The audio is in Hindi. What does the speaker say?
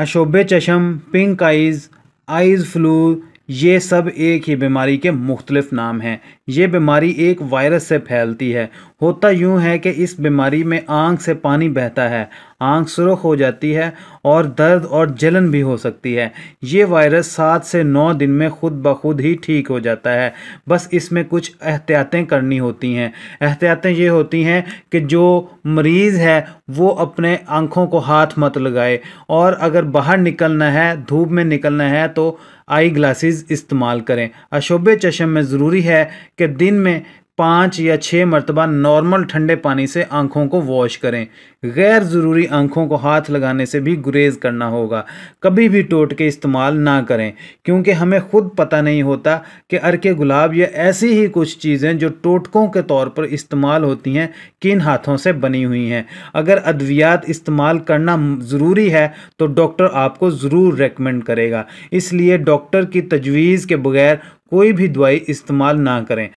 हशोब चशम पिंक आइज़ आइज़ फ्लू ये सब एक ही बीमारी के मुख्तलिफ नाम हैं ये बीमारी एक वायरस से फैलती है होता यूँ है कि इस बीमारी में आँख से पानी बहता है आंख सुरख हो जाती है और दर्द और जलन भी हो सकती है ये वायरस सात से नौ दिन में खुद ब खुद ही ठीक हो जाता है बस इसमें कुछ एहतियातें करनी होती हैं एहतियातें ये होती हैं कि जो मरीज़ है वो अपने आँखों को हाथ मत लगाए और अगर बाहर निकलना है धूप में निकलना है तो आई ग्लासेस इस्तेमाल करें अशोब चशम में ज़रूरी है कि दिन में पाँच या छः मरतबा नॉर्मल ठंडे पानी से आँखों को वॉश करें गैर ज़रूरी आँखों को हाथ लगाने से भी गुरेज करना होगा कभी भी टोट के इस्तेमाल ना करें क्योंकि हमें ख़ुद पता नहीं होता कि अरके गुलाब या ऐसी ही कुछ चीज़ें जो टोटकों के तौर पर इस्तेमाल होती हैं किन हाथों से बनी हुई हैं अगर अद्वियात इस्तेमाल करना ज़रूरी है तो डॉक्टर आपको ज़रूर रेकमेंड करेगा इसलिए डॉक्टर की तजवीज़ के बगैर कोई भी दवाई इस्तेमाल ना करें